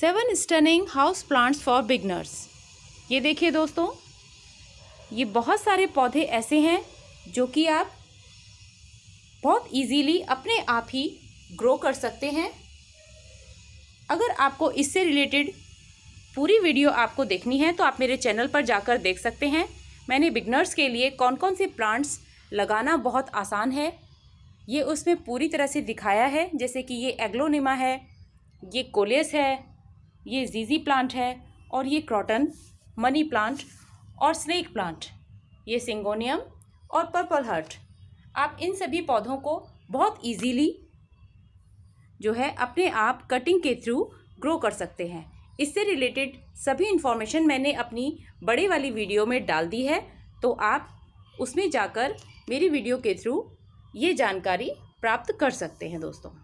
seven stunning house plants for beginners ये देखिए दोस्तों ये बहुत सारे पौधे ऐसे हैं जो कि आप बहुत इजीली अपने आप ही ग्रो कर सकते हैं अगर आपको इससे रिलेटेड पूरी वीडियो आपको देखनी है तो आप मेरे चैनल पर जाकर देख सकते हैं मैंने बिगनर्स के लिए कौन कौन से प्लांट्स लगाना बहुत आसान है ये उसमें पूरी तरह से दिखाया है जैसे कि ये एग्लोनिमा है ये कोलेस है ये जीजी प्लांट है और ये क्रॉटन मनी प्लांट और स्नेक प्लांट ये सिंगोनियम और पर्पल हर्ट आप इन सभी पौधों को बहुत इजीली जो है अपने आप कटिंग के थ्रू ग्रो कर सकते हैं इससे रिलेटेड सभी इन्फॉर्मेशन मैंने अपनी बड़े वाली वीडियो में डाल दी है तो आप उसमें जाकर मेरी वीडियो के थ्रू ये जानकारी प्राप्त कर सकते हैं दोस्तों